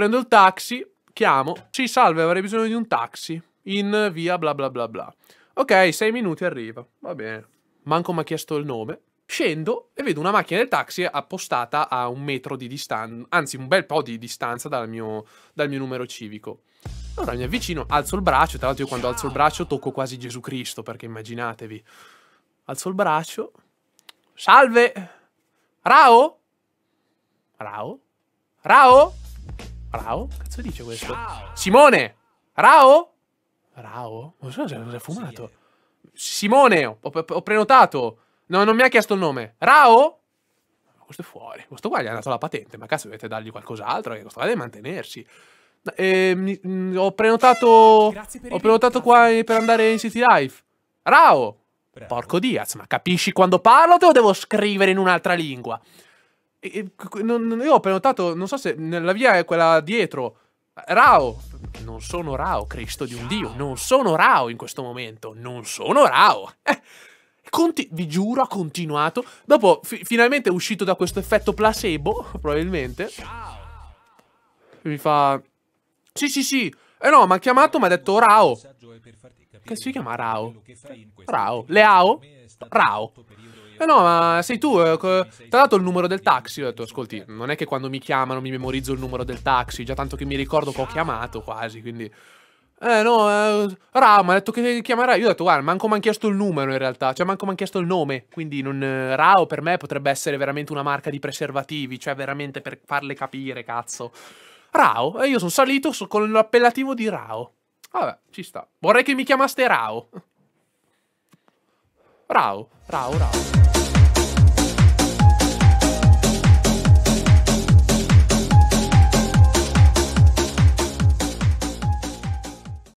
Prendo il taxi, chiamo. Sì, salve, avrei bisogno di un taxi. In via bla bla bla bla. Ok, sei minuti arriva. Va bene. Manco mi ha chiesto il nome. Scendo e vedo una macchina del taxi appostata a un metro di distanza, anzi un bel po' di distanza dal mio, dal mio numero civico. Allora mi avvicino, alzo il braccio, tra l'altro io quando alzo il braccio tocco quasi Gesù Cristo, perché immaginatevi. Alzo il braccio. Salve! Rao? Rao? Rao? Rao? Cazzo dice questo? Ciao. Simone! Rao? Rao? Non so se ha fumato. Simone, ho, ho, prenotato. No, non mi ha chiesto il nome. Rao? Questo è fuori. Questo qua gli ha dato la patente, ma cazzo dovete dargli qualcos'altro, che questo qua deve mantenersi. Eh, mh, mm, ho prenotato. Ho prenotato qua per andare in City Life. Rao! Bravo. Porco Diaz, ma capisci quando parlo o te lo devo scrivere in un'altra lingua? E, non, io ho prenotato, non so se nella via è quella dietro. Rao. Non sono Rao, Cristo di un Dio. Non sono Rao in questo momento. Non sono Rao. Eh. Conti vi giuro, ha continuato. Dopo, fi finalmente è uscito da questo effetto placebo, probabilmente. Mi fa... Sì, sì, sì. Eh no, mi ha chiamato, mi ha detto Rao. Che si chiama Rao? Rao. Leao? Rao. Eh no, ma sei tu. Eh, T'ha dato il numero del taxi. Ho detto, ascolti, non è che quando mi chiamano mi memorizzo il numero del taxi. Già tanto che mi ricordo che ho chiamato quasi, quindi... Eh no, eh, Ra, mi ha detto che chiamerà. Io ho detto, guarda, manco mi hanno chiesto il numero in realtà, cioè manco mi hanno chiesto il nome. Quindi non, eh, Rao per me potrebbe essere veramente una marca di preservativi, cioè veramente per farle capire, cazzo. Rao, e eh, io sono salito con l'appellativo di Rao. Vabbè, ci sta. Vorrei che mi chiamaste Rao. Rau, rau, rau.